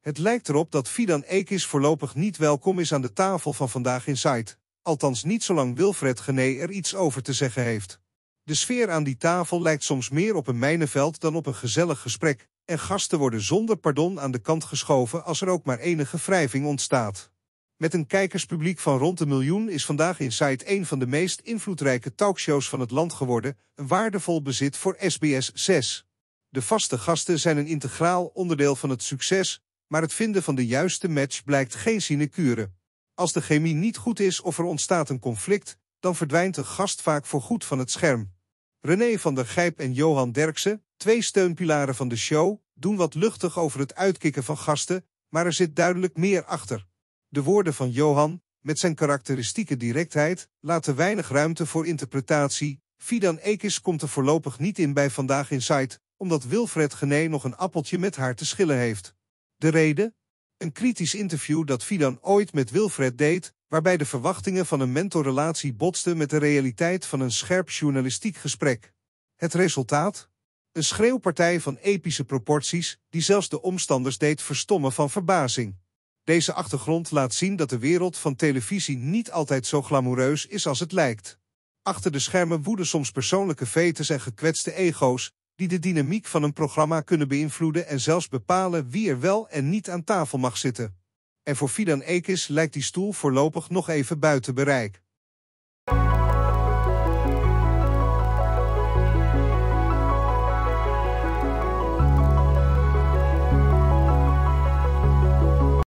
Het lijkt erop dat Fidan Ekis voorlopig niet welkom is aan de tafel van Vandaag in Insight. Althans niet zolang Wilfred Gené er iets over te zeggen heeft. De sfeer aan die tafel lijkt soms meer op een mijnenveld dan op een gezellig gesprek. En gasten worden zonder pardon aan de kant geschoven als er ook maar enige wrijving ontstaat. Met een kijkerspubliek van rond de miljoen is Vandaag Said een van de meest invloedrijke talkshows van het land geworden, een waardevol bezit voor SBS 6. De vaste gasten zijn een integraal onderdeel van het succes, maar het vinden van de juiste match blijkt geen sinecure. Als de chemie niet goed is of er ontstaat een conflict, dan verdwijnt de gast vaak voorgoed van het scherm. René van der Gijp en Johan Derksen, twee steunpilaren van de show, doen wat luchtig over het uitkikken van gasten, maar er zit duidelijk meer achter. De woorden van Johan, met zijn karakteristieke directheid, laten weinig ruimte voor interpretatie. Fidan Ekis komt er voorlopig niet in bij Vandaag Insight, omdat Wilfred Gené nog een appeltje met haar te schillen heeft. De reden? Een kritisch interview dat Fidan ooit met Wilfred deed, waarbij de verwachtingen van een mentorrelatie botsten met de realiteit van een scherp journalistiek gesprek. Het resultaat? Een schreeuwpartij van epische proporties die zelfs de omstanders deed verstommen van verbazing. Deze achtergrond laat zien dat de wereld van televisie niet altijd zo glamoureus is als het lijkt. Achter de schermen woeden soms persoonlijke vetes en gekwetste ego's, die de dynamiek van een programma kunnen beïnvloeden en zelfs bepalen wie er wel en niet aan tafel mag zitten. En voor Fidan Ekis lijkt die stoel voorlopig nog even buiten bereik.